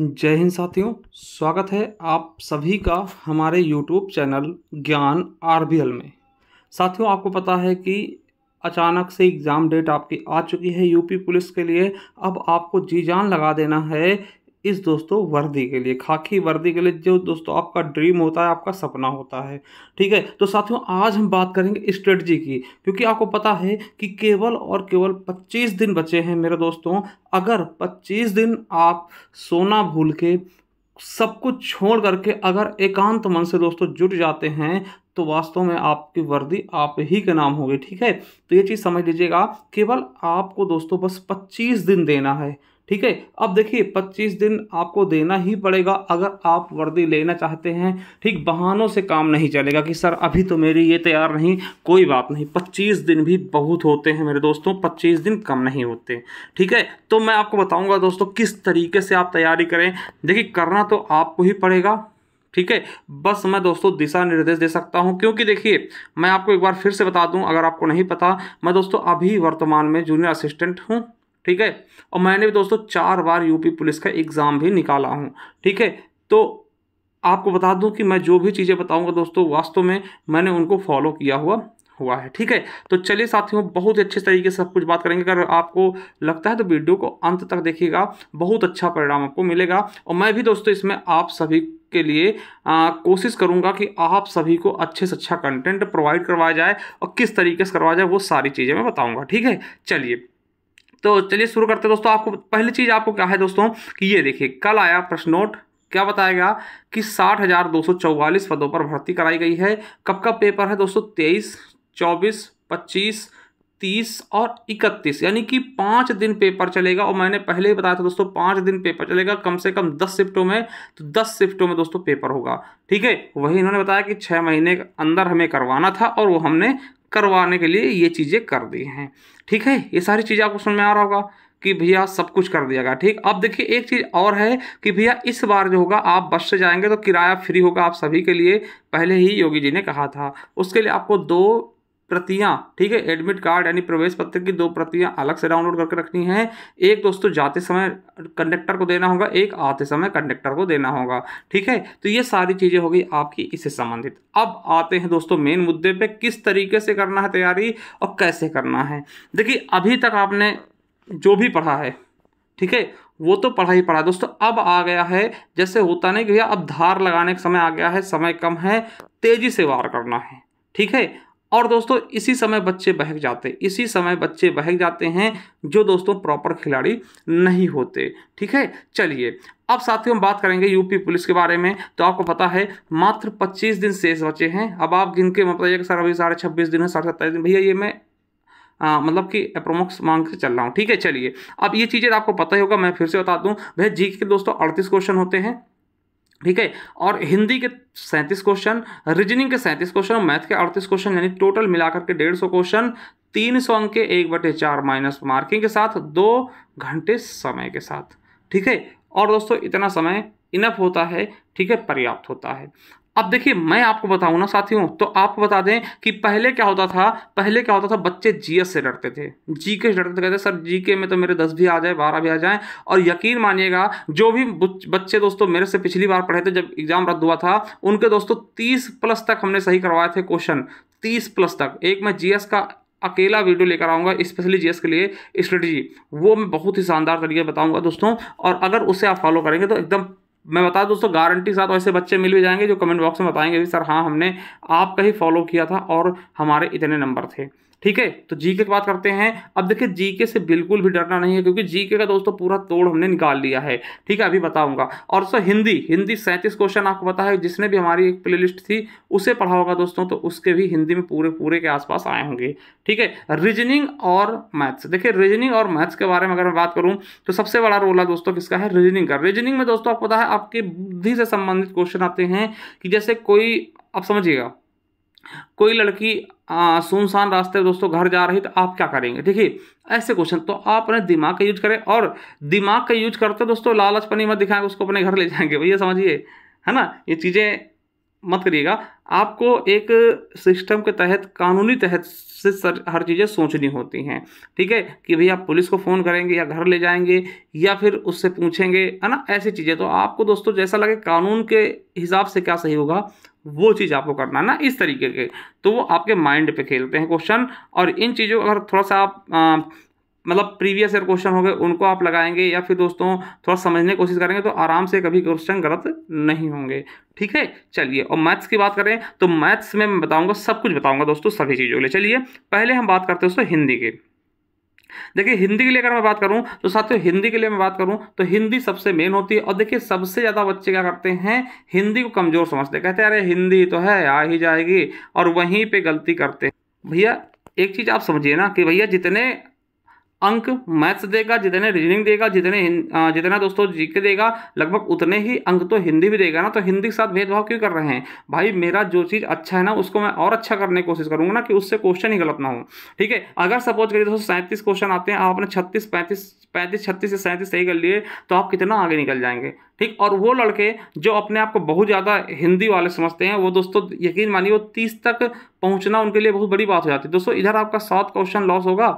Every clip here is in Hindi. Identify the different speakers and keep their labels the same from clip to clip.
Speaker 1: जय हिंद साथियों स्वागत है आप सभी का हमारे YouTube चैनल ज्ञान आर में साथियों आपको पता है कि अचानक से एग्ज़ाम डेट आपकी आ चुकी है यूपी पुलिस के लिए अब आपको जी जान लगा देना है इस दोस्तों वर्दी के लिए खाकी वर्दी के लिए जो दोस्तों आपका ड्रीम होता है आपका सपना होता है ठीक है तो साथियों आज हम बात करेंगे स्ट्रेटजी की क्योंकि आपको पता है कि केवल और केवल 25 दिन बचे हैं मेरे दोस्तों अगर 25 दिन आप सोना भूल के सब कुछ छोड़ करके अगर एकांत मन से दोस्तों जुट जाते हैं तो वास्तव में आपकी वर्दी आप ही के नाम होगी ठीक है तो ये चीज़ समझ लीजिएगा केवल आपको दोस्तों बस 25 दिन देना है ठीक है अब देखिए पच्चीस दिन आपको देना ही पड़ेगा अगर आप वर्दी लेना चाहते हैं ठीक बहानों से काम नहीं चलेगा कि सर अभी तो मेरी ये तैयार नहीं कोई बात नहीं पच्चीस दिन भी बहुत होते हैं मेरे दोस्तों पच्चीस दिन कम नहीं होते ठीक है तो मैं आपको बताऊंगा दोस्तों किस तरीके से आप तैयारी करें देखिए करना तो आपको ही पड़ेगा ठीक है बस मैं दोस्तों दिशा निर्देश दे सकता हूं क्योंकि देखिए मैं आपको एक बार फिर से बता दूं अगर आपको नहीं पता मैं दोस्तों अभी वर्तमान में जूनियर असिस्टेंट हूं ठीक है और मैंने भी दोस्तों चार बार यूपी पुलिस का एग्ज़ाम भी निकाला हूँ ठीक है तो आपको बता दूँ कि मैं जो भी चीज़ें बताऊँगा दोस्तों वास्तव में मैंने उनको फॉलो किया हुआ हुआ है ठीक है तो चलिए साथियों बहुत अच्छे तरीके से सब कुछ बात करेंगे अगर आपको लगता है तो वीडियो को अंत तक देखिएगा बहुत अच्छा परिणाम आपको मिलेगा और मैं भी दोस्तों इसमें आप सभी के लिए आ, कोशिश करूंगा कि आप सभी को अच्छे से अच्छा कंटेंट प्रोवाइड करवाया जाए और किस तरीके से करवाया जाए वो सारी चीज़ें मैं बताऊँगा ठीक है चलिए तो चलिए शुरू करते हैं दोस्तों आपको पहली चीज़ आपको क्या है दोस्तों कि ये देखिए कल आया प्रश्न नोट क्या बताया गया कि साठ हज़ार दो सौ चौवालीस पदों पर भर्ती कराई गई है कब का पेपर है दोस्तों तेईस चौबीस पच्चीस तीस और इकतीस यानी कि पाँच दिन पेपर चलेगा और मैंने पहले ही बताया था दोस्तों पाँच दिन पेपर चलेगा कम से कम दस शिफ्टों में तो दस शिफ्टों में दोस्तों पेपर होगा ठीक है वही इन्होंने बताया कि छः महीने के अंदर हमें करवाना था और वो हमने करवाने के लिए ये चीज़ें कर दी हैं ठीक है ये सारी चीज़ें आपको समझ में आ रहा होगा कि भैया सब कुछ कर दिया गया ठीक अब देखिए एक चीज़ और है कि भैया इस बार जो होगा आप बस से जाएंगे तो किराया फ्री होगा आप सभी के लिए पहले ही योगी जी ने कहा था उसके लिए आपको दो प्रतियां ठीक है एडमिट कार्ड यानी प्रवेश पत्र की दो प्रतियां अलग से डाउनलोड करके रखनी है एक दोस्तों जाते समय कंडक्टर को देना होगा एक आते समय कंडक्टर को देना होगा ठीक है तो ये सारी चीज़ें होगी आपकी इससे संबंधित अब आते हैं दोस्तों मेन मुद्दे पे किस तरीके से करना है तैयारी और कैसे करना है देखिए अभी तक आपने जो भी पढ़ा है ठीक है वो तो पढ़ा ही पढ़ा दोस्तों अब आ गया है जैसे होता नहीं कि भैया अब धार लगाने का समय आ गया है समय कम है तेज़ी से वार करना है ठीक है और दोस्तों इसी समय बच्चे बहक जाते हैं इसी समय बच्चे बहक जाते हैं जो दोस्तों प्रॉपर खिलाड़ी नहीं होते ठीक है चलिए अब साथियों हम बात करेंगे यूपी पुलिस के बारे में तो आपको पता है मात्र 25 दिन शेष बचे हैं अब आप गिन के मतलब एक सर अभी साढ़े छब्बीस दिन है साढ़े सत्ताईस दिन भैया ये मैं आ, मतलब कि अप्रोमोक्स मांग से चल रहा हूँ ठीक है चलिए अब ये चीज़ें आपको पता ही होगा मैं फिर से बता दूँ भैया जी के दोस्तों अड़तीस क्वेश्चन होते हैं ठीक है और हिंदी के सैंतीस क्वेश्चन रीजनिंग के सैंतीस क्वेश्चन और मैथ के अड़तीस क्वेश्चन यानी टोटल मिलाकर के डेढ़ सौ क्वेश्चन तीन सौ अंक के एक बटे चार माइनस मार्किंग के साथ दो घंटे समय के साथ ठीक है और दोस्तों इतना समय इनफ होता है ठीक है पर्याप्त होता है अब देखिए मैं आपको बताऊं ना साथियों तो आपको बता दें कि पहले क्या होता था पहले क्या होता था बच्चे जीएस से डरते थे जी के डरते थे कहते सर जी के में तो मेरे दस भी आ जाए बारह भी आ जाए और यकीन मानिएगा जो भी बच्चे दोस्तों मेरे से पिछली बार पढ़े थे जब एग्जाम रद्द हुआ था उनके दोस्तों तीस प्लस तक हमने सही करवाए थे क्वेश्चन तीस प्लस तक एक मैं जीएस का अकेला वीडियो लेकर आऊँगा स्पेशली जीएस के लिए स्ट्रेटजी वो मैं बहुत ही शानदार तरीके बताऊँगा दोस्तों और अगर उसे आप फॉलो करेंगे तो एकदम मैं बता दोस्तों गारंटी साथ ऐसे बच्चे मिल भी जाएंगे जो कमेंट बॉक्स में बताएंगे भी सर हाँ हमने आपका ही फॉलो किया था और हमारे इतने नंबर थे ठीक है तो जीके की बात करते हैं अब देखिए जीके से बिल्कुल भी डरना नहीं है क्योंकि जीके का दोस्तों पूरा तोड़ हमने निकाल लिया है ठीक है अभी बताऊंगा और सर हिंदी हिंदी सैंतीस क्वेश्चन आपको पता है जिसने भी हमारी एक प्ले थी उसे पढ़ा होगा दोस्तों तो उसके भी हिंदी में पूरे पूरे के आसपास आए होंगे ठीक है रीजनिंग और मैथ्स देखिए रीजनिंग और मैथ्स के बारे में अगर मैं बात करूँ तो सबसे बड़ा रोल है दोस्तों किसका है रीजनिंग का रीजनिंग में दोस्तों आपको पता है आपके बुद्धि से संबंधित क्वेश्चन आते हैं कि जैसे कोई आप समझिएगा कोई लड़की सुनसान रास्ते दोस्तों घर जा रही तो आप क्या करेंगे देखिए ऐसे क्वेश्चन तो आप अपने दिमाग का यूज करें और दिमाग का यूज करते दोस्तों लालच पनी मत दिखाएंगे उसको अपने घर ले जाएंगे भैया समझिए है ना ये चीज़ें मत करिएगा आपको एक सिस्टम के तहत कानूनी तहत से सर हर चीज़ें सोचनी होती हैं ठीक है कि भैया पुलिस को फ़ोन करेंगे या घर ले जाएंगे या फिर उससे पूछेंगे है ना ऐसी चीज़ें तो आपको दोस्तों जैसा लगे कानून के हिसाब से क्या सही होगा वो चीज़ आपको करना है ना इस तरीके के तो वो आपके माइंड पे खेलते हैं क्वेश्चन और इन चीज़ों अगर थोड़ा सा आप आ, मतलब प्रीवियस ईयर क्वेश्चन हो गए उनको आप लगाएंगे या फिर दोस्तों थोड़ा समझने की कोशिश करेंगे तो आराम से कभी क्वेश्चन गलत नहीं होंगे ठीक है चलिए और मैथ्स की बात करें तो मैथ्स में मैं बताऊंगा सब कुछ बताऊंगा दोस्तों सभी चीज़ों के लिए चलिए पहले हम बात करते हैं दोस्तों हिंदी के देखिए हिंदी के लिए अगर मैं बात करूं तो साथियों हिंदी के लिए मैं बात करूं तो हिंदी सबसे मेन होती है और देखिए सबसे ज़्यादा बच्चे क्या करते हैं हिंदी को कमज़ोर समझते कहते हैं अरे हिंदी तो है आ ही जाएगी और वहीं पे गलती करते हैं भैया एक चीज़ आप समझिए ना कि भैया जितने अंक मैथ्स देगा जितने रीजनिंग देगा जितने जितना दोस्तों जीके देगा लगभग उतने ही अंक तो हिंदी भी देगा ना तो हिंदी के साथ भेदभाव क्यों कर रहे हैं भाई मेरा जो चीज़ अच्छा है ना उसको मैं और अच्छा करने की कोशिश करूंगा ना कि उससे क्वेश्चन ही गलत ना हो ठीक है अगर सपोज करिए दोस्तों सैंतीस क्वेश्चन आते हैं आपने छत्तीस पैंतीस पैंतीस छत्तीस से सैंतीस सही कर लिए तो आप कितना आगे निकल जाएंगे ठीक और वो लड़के जो अपने आप को बहुत ज़्यादा हिंदी वाले समझते हैं वो दोस्तों यकीन मानिए वो तीस तक पहुंचना उनके लिए बहुत बड़ी बात हो जाती है दोस्तों इधर आपका सात क्वेश्चन लॉस होगा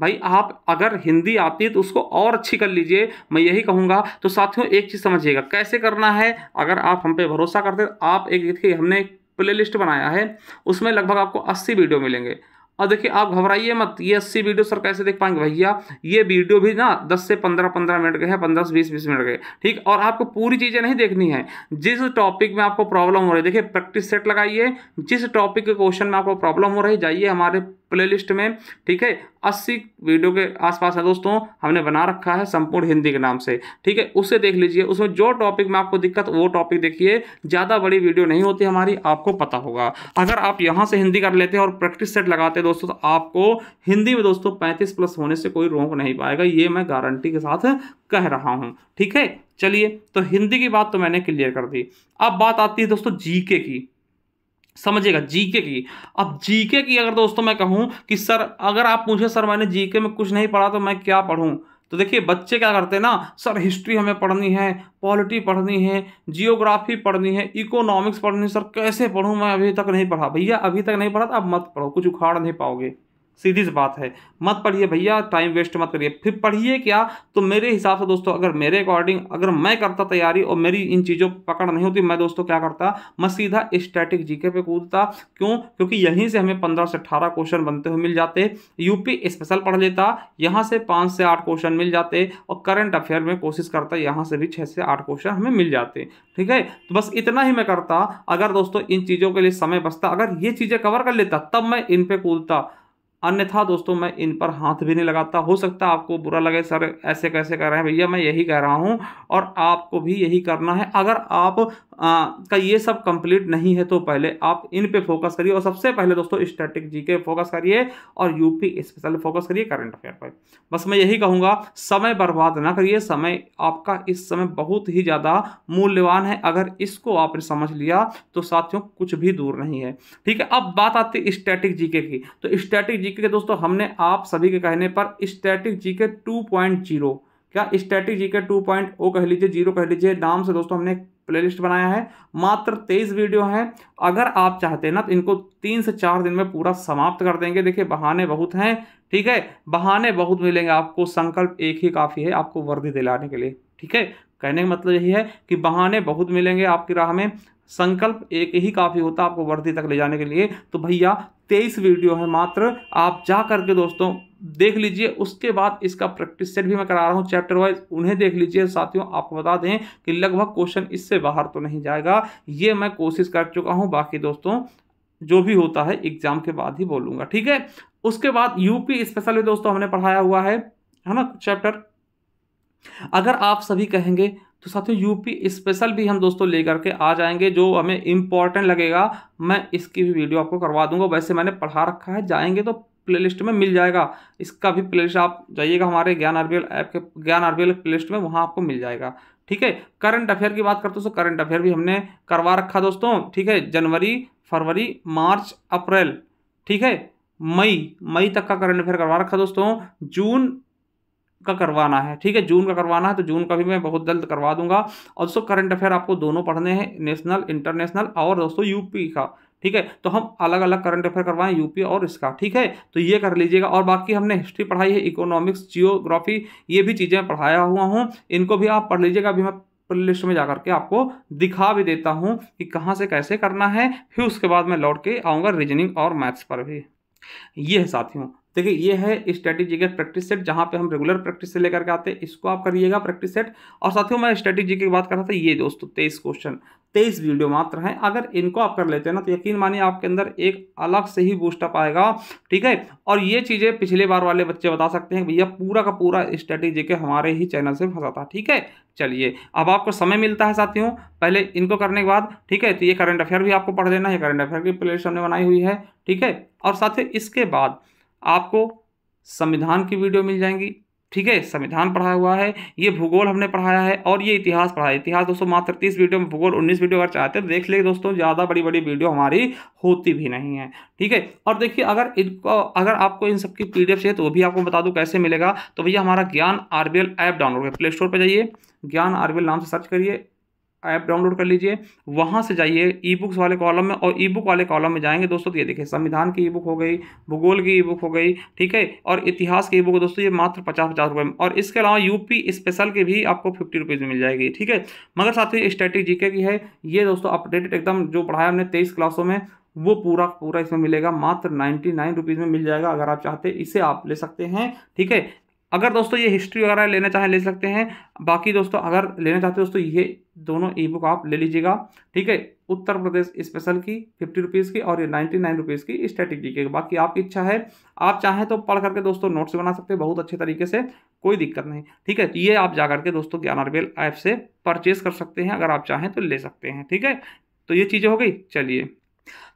Speaker 1: भाई आप अगर हिंदी आती है तो उसको और अच्छी कर लीजिए मैं यही कहूँगा तो साथियों एक चीज़ समझिएगा कैसे करना है अगर आप हम पे भरोसा करते आप एक देखिए हमने एक लिस्ट बनाया है उसमें लगभग आपको अस्सी वीडियो मिलेंगे और देखिए आप घबराइए मत ये अस्सी वीडियो सर कैसे देख पाएंगे भैया ये वीडियो भी ना दस से पंद्रह पंद्रह मिनट के हैं पंद्रह से बीस बीस मिनट के ठीक और आपको पूरी चीज़ें नहीं देखनी है जिस टॉपिक में आपको प्रॉब्लम हो रही है देखिए प्रैक्टिस सेट लगाइए जिस टॉपिक के क्वेश्चन में आपको प्रॉब्लम हो रही है जाइए हमारे प्लेलिस्ट में ठीक है अस्सी वीडियो के आसपास है दोस्तों हमने बना रखा है संपूर्ण हिंदी के नाम से ठीक है उसे देख लीजिए उसमें जो टॉपिक में आपको दिक्कत वो टॉपिक देखिए ज़्यादा बड़ी वीडियो नहीं होती हमारी आपको पता होगा अगर आप यहाँ से हिंदी कर लेते हैं और प्रैक्टिस सेट लगाते हैं दोस्तों तो आपको हिंदी में दोस्तों पैंतीस प्लस होने से कोई रोक नहीं पाएगा ये मैं गारंटी के साथ कह रहा हूँ ठीक है चलिए तो हिंदी की बात तो मैंने क्लियर कर दी अब बात आती है दोस्तों जी की समझिएगा जीके की अब जीके की अगर दोस्तों मैं कहूँ कि सर अगर आप पूछे सर मैंने जीके में कुछ नहीं पढ़ा तो मैं क्या पढ़ूँ तो देखिए बच्चे क्या करते हैं ना सर हिस्ट्री हमें पढ़नी है पॉलिटी पढ़नी है जियोग्राफी पढ़नी है इकोनॉमिक्स पढ़नी है सर कैसे पढ़ूँ मैं अभी तक नहीं पढ़ा भैया अभी तक नहीं पढ़ा तो आप मत पढ़ो कुछ उखाड़ नहीं पाओगे सीधी सी बात है मत पढ़िए भैया टाइम वेस्ट मत करिए फिर पढ़िए क्या तो मेरे हिसाब से दोस्तों अगर मेरे अकॉर्डिंग अगर मैं करता तैयारी और मेरी इन चीज़ों पकड़ नहीं होती मैं दोस्तों क्या करता मैं सीधा स्टैटिक जीके पे कूदता क्यों क्योंकि यहीं से हमें पंद्रह से अठारह क्वेश्चन बनते हुए मिल जाते यूपी स्पेशल पढ़ लेता यहाँ से पाँच से आठ क्वेश्चन मिल जाते और करंट अफेयर में कोशिश करता यहाँ से भी छः से आठ क्वेश्चन हमें मिल जाते ठीक है तो बस इतना ही मैं करता अगर दोस्तों इन चीज़ों के लिए समय बचता अगर ये चीज़ें कवर कर लेता तब मैं इन पर कूदता अन्यथा दोस्तों मैं इन पर हाथ भी नहीं लगाता हो सकता आपको बुरा लगे सर ऐसे कैसे कर रहे हैं भैया मैं यही कह रहा हूँ और आपको भी यही करना है अगर आप आ, का ये सब कंप्लीट नहीं है तो पहले आप इन पे फोकस करिए और सबसे पहले दोस्तों स्टैटिक जीके फोकस करिए और यूपी स्पेशल फोकस करिए करंट अफेयर पर बस मैं यही कहूँगा समय बर्बाद ना करिए समय आपका इस समय बहुत ही ज़्यादा मूल्यवान है अगर इसको आपने समझ लिया तो साथियों कुछ भी दूर नहीं है ठीक है अब बात आती है स्टैटिक जीके की तो स्टैटिक जीके जीके के दोस्तों हमने आप सभी के कहने पर स्टैटिक जीके 2.0 क्या स्टैटिक जीके 2.0 कह लीजिए जीरो कह लीजिए नाम से दोस्तों हमने प्लेलिस्ट बनाया है मात्र तेईस वीडियो हैं अगर आप चाहते हैं ना तो इनको तीन से चार दिन में पूरा समाप्त कर देंगे देखिए बहाने बहुत हैं ठीक है बहाने बहुत मिलेंगे आपको संकल्प एक ही काफ़ी है आपको वर्दी दिलाने के लिए ठीक है कहने का मतलब यही है कि बहाने बहुत मिलेंगे आपकी राह में संकल्प एक ही काफ़ी होता है आपको वर्दी तक ले जाने के लिए तो भैया तेईस वीडियो है मात्र आप जा करके दोस्तों देख लीजिए उसके बाद इसका प्रैक्टिस सेट भी मैं करा रहा हूँ चैप्टर वाइज उन्हें देख लीजिए साथियों आपको बता दें कि लगभग क्वेश्चन इससे बाहर तो नहीं जाएगा ये मैं कोशिश कर चुका हूँ बाकी दोस्तों जो भी होता है एग्जाम के बाद ही बोलूँगा ठीक है उसके बाद यूपी स्पेशल भी दोस्तों हमने पढ़ाया हुआ है है ना चैप्टर अगर आप सभी कहेंगे तो साथियों यूपी स्पेशल भी हम दोस्तों लेकर के आ जाएंगे जो हमें इम्पॉर्टेंट लगेगा मैं इसकी भी वीडियो आपको करवा दूंगा वैसे मैंने पढ़ा रखा है जाएंगे तो प्लेलिस्ट में मिल जाएगा इसका भी प्लेलिस्ट आप जाइएगा हमारे ज्ञान आरबीएल ऐप के ज्ञान आरबीएल प्लेलिस्ट में वहाँ आपको मिल जाएगा ठीक है करंट अफेयर की बात करते हो तो करंट अफेयर भी हमने करवा रखा दोस्तों ठीक है जनवरी फरवरी मार्च अप्रैल ठीक है मई मई तक का करंट अफेयर करवा रखा दोस्तों जून का करवाना है ठीक है जून का करवाना है तो जून का भी मैं बहुत जल्द करवा दूंगा और दोस्तों करंट अफेयर आपको दोनों पढ़ने हैं नेशनल इंटरनेशनल और दोस्तों यूपी का ठीक है तो हम अलग अलग करंट अफेयर करवाएं यूपी और इसका ठीक है तो ये कर लीजिएगा और बाकी हमने हिस्ट्री पढ़ाई है इकोनॉमिक्स जियोग्राफी ये भी चीज़ें पढ़ाया हुआ हूँ इनको भी आप पढ़ लीजिएगा अभी मैं लिस्ट में जा के आपको दिखा भी देता हूँ कि कहाँ से कैसे करना है फिर उसके बाद मैं लौट के आऊँगा रीजनिंग और मैथ्स पर भी ये है साथियों देखिए ये है स्ट्रेटेजी का प्रैक्टिस सेट जहाँ पे हम रेगुलर प्रैक्टिस से लेकर के आते हैं इसको आप करिएगा प्रैक्टिस सेट और साथियों मैं स्ट्रेटेजी की बात कर रहा था ये दोस्तों तेईस क्वेश्चन तेईस वीडियो मात्र हैं अगर इनको आप कर लेते हैं ना तो यकीन मानिए आपके अंदर एक अलग से ही बूस्टअप आएगा ठीक है और ये चीज़ें पिछले बार वाले बच्चे बता सकते हैं भैया पूरा का पूरा स्ट्रेटेजी के हमारे ही चैनल से फंसा था ठीक है चलिए अब आपको समय मिलता है साथियों पहले इनको करने के बाद ठीक है तो ये करंट अफेयर भी आपको पढ़ लेना है करंट अफेयर की प्लेट हमने बनाई हुई है ठीक है और साथ ही इसके बाद आपको संविधान की वीडियो मिल जाएंगी ठीक है संविधान पढ़ाया हुआ है ये भूगोल हमने पढ़ाया है और ये इतिहास पढ़ाया इतिहास दोस्तों मात्र तीस वीडियो में भूगोल उन्नीस वीडियो अगर चाहते हैं तो देख ले दोस्तों ज़्यादा बड़ी बड़ी वीडियो हमारी होती भी नहीं है ठीक है और देखिए अगर इनको अगर आपको इन सबकी पी चाहिए तो वो भी आपको बता दूँ कैसे मिलेगा तो भैया हमारा ज्ञान आर ऐप डाउनलोड कर प्ले स्टोर पर जाइए ज्ञान आर नाम से सर्च करिए ऐप डाउनलोड कर लीजिए वहाँ से जाइए ई बुक्स वाले कॉलम में और ई बुक वाले कॉलम में जाएंगे दोस्तों तो ये देखिए संविधान की ई बुक हो गई भूगोल की ई बुक हो गई ठीक है और इतिहास की ई बुक दोस्तों ये मात्र पचास पचास रुपये में और इसके अलावा यूपी स्पेशल की भी आपको फिफ्टी रुपीज़ में मिल जाएगी ठीक है मगर साथ ही स्टैटिक जी की है ये दोस्तों अपडेटेड एकदम जो पढ़ाया हमने तेईस क्लासों में वो पूरा पूरा इसमें मिलेगा मात्र नाइन्टी नाइन रुपीज़ में मिल जाएगा अगर आप चाहते इसे आप ले सकते हैं ठीक है अगर दोस्तों ये हिस्ट्री वगैरह लेना चाहें ले सकते हैं बाकी दोस्तों अगर लेना चाहते हो दोस्तों ये दोनों ई बुक आप ले लीजिएगा ठीक है उत्तर प्रदेश स्पेशल की फिफ्टी रुपीज़ की और ये नाइन्टी नाइन रुपीज़ की स्टैटिक जी की बाकी आपकी इच्छा है आप चाहें तो पढ़ करके दोस्तों नोट्स बना सकते हैं बहुत अच्छे तरीके से कोई दिक्कत नहीं ठीक है ये आप जा करके दोस्तों ज्ञान आरबेल ऐप से परचेज कर सकते हैं अगर आप चाहें तो ले सकते हैं ठीक है तो ये चीज़ें हो गई चलिए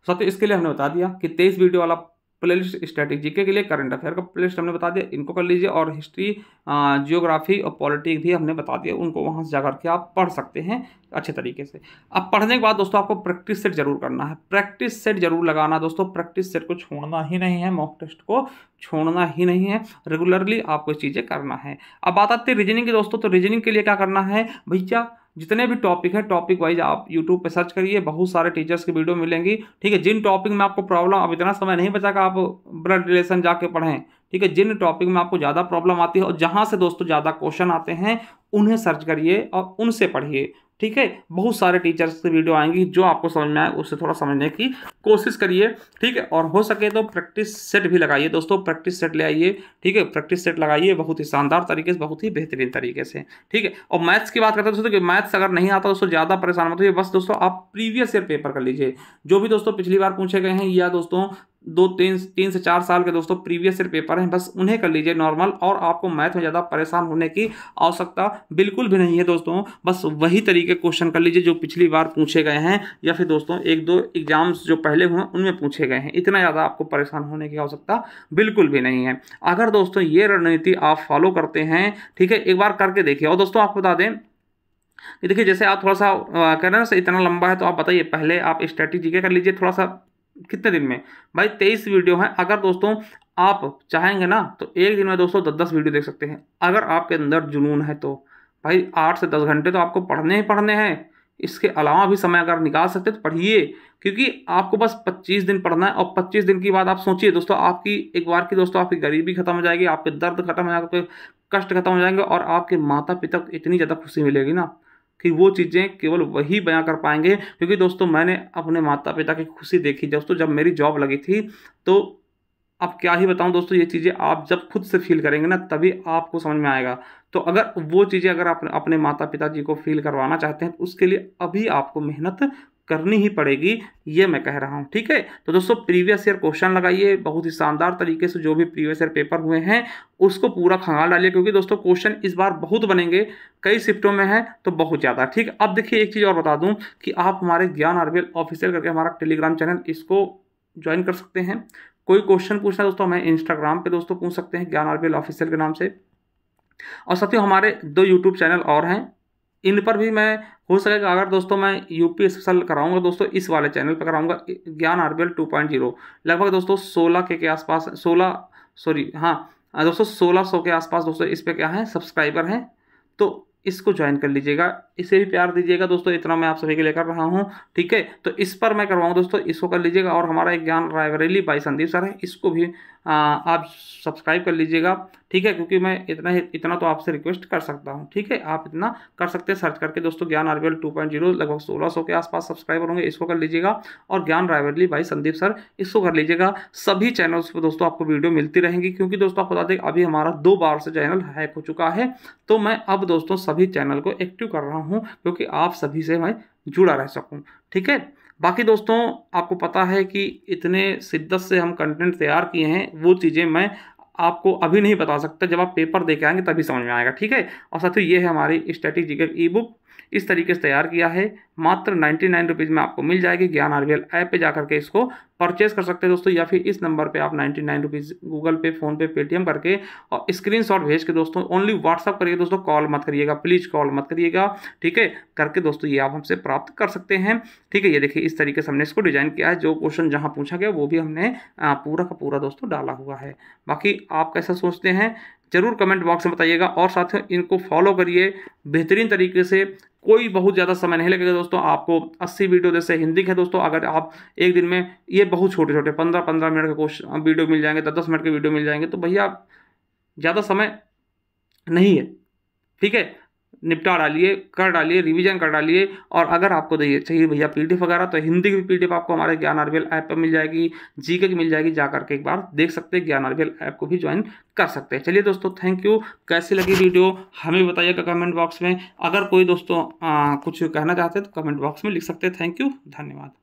Speaker 1: साथ इसके लिए हमने बता दिया कि तेईस वीडियो वाला प्ले लिस्ट स्ट्रेटेजी के लिए करंट अफेयर का प्ले हमने बता दिया इनको कर लीजिए और हिस्ट्री जियोग्राफी और पॉलिटिक्स भी हमने बता दिया उनको वहाँ से जा करके आप पढ़ सकते हैं अच्छे तरीके से अब पढ़ने के बाद दोस्तों आपको प्रैक्टिस सेट जरूर करना है प्रैक्टिस सेट जरूर लगाना दोस्तों प्रैक्टिस सेट को छोड़ना ही नहीं है मॉक टेस्ट को छोड़ना ही नहीं है रेगुलरली आपको चीज़ें करना है अब बात आती है रीजनिंग की दोस्तों तो रीजनिंग के लिए क्या करना है भैया जितने भी टॉपिक है टॉपिक वाइज आप यूट्यूब पर सर्च करिए बहुत सारे टीचर्स की वीडियो मिलेंगी ठीक है जिन टॉपिक में आपको प्रॉब्लम अब इतना समय नहीं बचा का आप ब्लड रिलेशन जाके पढ़ें ठीक है जिन टॉपिक में आपको ज़्यादा प्रॉब्लम आती है और जहाँ से दोस्तों ज़्यादा क्वेश्चन आते हैं उन्हें सर्च करिए और उनसे पढ़िए ठीक है बहुत सारे टीचर्स की वीडियो आएंगी जो आपको समझ में आए उससे थोड़ा समझने की कोशिश करिए ठीक है और हो सके तो प्रैक्टिस सेट भी लगाइए दोस्तों प्रैक्टिस सेट ले आइए ठीक है प्रैक्टिस सेट लगाइए बहुत ही शानदार तरीके से बहुत ही बेहतरीन तरीके से ठीक है और मैथ्स की बात करते हैं दोस्तों कि मैथ्स अगर नहीं आता दोस्तों ज़्यादा परेशान मत होइए बस दोस्तों आप प्रीवियस ईयर पेपर कर लीजिए जो भी दोस्तों पिछली बार पूछे गए हैं या दोस्तों दो तीन तीन से चार साल के दोस्तों प्रीवियस ईयर पेपर हैं बस उन्हें कर लीजिए नॉर्मल और आपको मैथ में ज़्यादा परेशान होने की आवश्यकता बिल्कुल भी नहीं है दोस्तों बस वही तरीके क्वेश्चन कर लीजिए जो पिछली बार पूछे गए हैं या फिर दोस्तों एक दो एग्जाम्स जो पहले हुए उनमें पूछे गए हैं इतना ज़्यादा आपको परेशान होने की आवश्यकता बिल्कुल भी नहीं है अगर दोस्तों ये रणनीति आप फॉलो करते हैं ठीक है एक बार करके देखिए और दोस्तों आपको बता दें देखिए जैसे आप थोड़ा सा कह रहे हैं ना इतना लंबा है तो आप बताइए पहले आप स्ट्रैटेजी क्या कर लीजिए थोड़ा सा कितने दिन में भाई तेईस वीडियो हैं अगर दोस्तों आप चाहेंगे ना तो एक दिन में दोस्तों दस दस वीडियो देख सकते हैं अगर आपके अंदर जुनून है तो भाई आठ से दस घंटे तो आपको पढ़ने ही पढ़ने हैं इसके अलावा भी समय अगर निकाल सकते तो पढ़िए क्योंकि आपको बस पच्चीस दिन पढ़ना है और पच्चीस दिन की बाद आप सोचिए दोस्तों आपकी एक बार की दोस्तों आपकी गरीबी खत्म हो जाएगी आपके दर्द खत्म हो जाएगा आपके कष्ट खत्म हो जाएंगे और आपके माता पिता को इतनी ज़्यादा खुशी मिलेगी ना कि वो चीज़ें केवल वही बयां कर पाएंगे क्योंकि दोस्तों मैंने अपने माता पिता की खुशी देखी दोस्तों जब मेरी जॉब लगी थी तो अब क्या ही बताऊं दोस्तों ये चीज़ें आप जब खुद से फील करेंगे ना तभी आपको समझ में आएगा तो अगर वो चीज़ें अगर आप अपने माता पिता जी को फील करवाना चाहते हैं तो उसके लिए अभी आपको मेहनत करनी ही पड़ेगी ये मैं कह रहा हूँ ठीक है तो दोस्तों प्रीवियस ईयर क्वेश्चन लगाइए बहुत ही शानदार तरीके से जो भी प्रीवियस ईयर पेपर हुए हैं उसको पूरा खंगाल डालिए क्योंकि दोस्तों क्वेश्चन इस बार बहुत बनेंगे कई शिफ्टों में है तो बहुत ज़्यादा ठीक अब देखिए एक चीज़ और बता दूँ कि आप हमारे ज्ञान आरबीएल ऑफिशियल करके हमारा टेलीग्राम चैनल इसको ज्वाइन कर सकते हैं कोई क्वेश्चन पूछना दोस्तों हमें इंस्टाग्राम पर दोस्तों पूछ सकते हैं ज्ञान आरबीएल ऑफिशियल के नाम से और साथियों हमारे दो यूट्यूब चैनल और हैं इन पर भी मैं हो सकेगा अगर दोस्तों मैं यूपी स्पेशल कराऊंगा दोस्तों इस वाले चैनल पर कराऊंगा ज्ञान आरबीएल टू पॉइंट जीरो लगभग दोस्तों सोलह के के आसपास सोलह सॉरी हाँ दोस्तों सोलह सौ के आसपास दोस्तों इस पर क्या है सब्सक्राइबर हैं तो इसको ज्वाइन कर लीजिएगा इसे भी प्यार दीजिएगा दोस्तों इतना मैं आप सभी के लिए कर रहा हूँ ठीक है तो इस पर मैं करवाऊँ दोस्तों इसको कर लीजिएगा और हमारा एक ज्ञान रायबरेली बाई संदीप सर है इसको भी आ, आप सब्सक्राइब कर लीजिएगा ठीक है क्योंकि मैं इतना ही इतना तो आपसे रिक्वेस्ट कर सकता हूँ ठीक है आप इतना कर सकते हैं सर्च करके दोस्तों ज्ञान आरबीएल टू पॉइंट जीरो लगभग सोलह सौ के आसपास सब्सक्राइबर होंगे इसको कर लीजिएगा और ज्ञान रायबरेली भाई संदीप सर इसको कर लीजिएगा सभी चैनल्स पर दोस्तों आपको वीडियो मिलती रहेंगी क्योंकि दोस्तों आपको बता दें अभी हमारा दो बार से चैनल हैक हो चुका है तो मैं अब दोस्तों सभी चैनल को एक्टिव कर रहा हूँ हूँ क्योंकि आप सभी से मैं जुड़ा रह सकूँ ठीक है बाकी दोस्तों आपको पता है कि इतने शिद्दत से हम कंटेंट तैयार किए हैं वो चीज़ें मैं आपको अभी नहीं बता सकता जब आप पेपर दे आएंगे तभी समझ में आएगा ठीक है और साथियों ये है हमारी स्ट्रेटेजिकल ई बुक इस तरीके से तैयार किया है मात्र नाइन्टी नाइन रुपीज़ में आपको मिल जाएगी ज्ञान आरबीएल ऐप पे जाकर के इसको परचेज कर सकते हैं दोस्तों या फिर इस नंबर पे आप ninety nine rupees Google Pay PhonePe पे पेटीएम करके और स्क्रीन शॉट भेज के दोस्तों ओनली व्हाट्सअप करिए दोस्तों कॉल मत करिएगा प्लीज़ कॉल मत करिएगा ठीक है करके दोस्तों ये आप हमसे प्राप्त कर सकते हैं ठीक है ये देखिए इस तरीके से हमने इसको डिज़ाइन किया है जो क्वेश्चन जहाँ पूछा गया वो भी हमने पूरा का पूरा दोस्तों डाला हुआ है बाकी आप कैसा सोचते हैं जरूर कमेंट बॉक्स में बताइएगा और साथ इनको फॉलो करिए बेहतरीन तरीके से कोई बहुत ज़्यादा समय नहीं लगेगा दोस्तों आपको 80 वीडियो जैसे हिंदी के दोस्तों अगर आप एक दिन में ये बहुत छोटे छोटे 15-15 मिनट के क्वेश्चन वीडियो मिल जाएंगे दस दस मिनट के वीडियो मिल जाएंगे तो भैया ज़्यादा समय नहीं है ठीक है निपटा डालिए कर डालिए रिवीजन कर डालिए और अगर आपको चाहिए चाहिए भैया पीडीएफ वगैरह तो हिंदी की पीडीएफ आपको हमारे ज्ञान आरबीएल ऐप पर मिल जाएगी जी की मिल जाएगी जा करके एक बार देख सकते हैं ज्ञान आरबीएल ऐप को भी ज्वाइन कर सकते हैं चलिए दोस्तों थैंक यू कैसी लगी वीडियो हमें बताइएगा कमेंट बॉक्स में अगर कोई दोस्तों आ, कुछ कहना चाहते हैं तो कमेंट बॉक्स में लिख सकते हैं थैंक यू धन्यवाद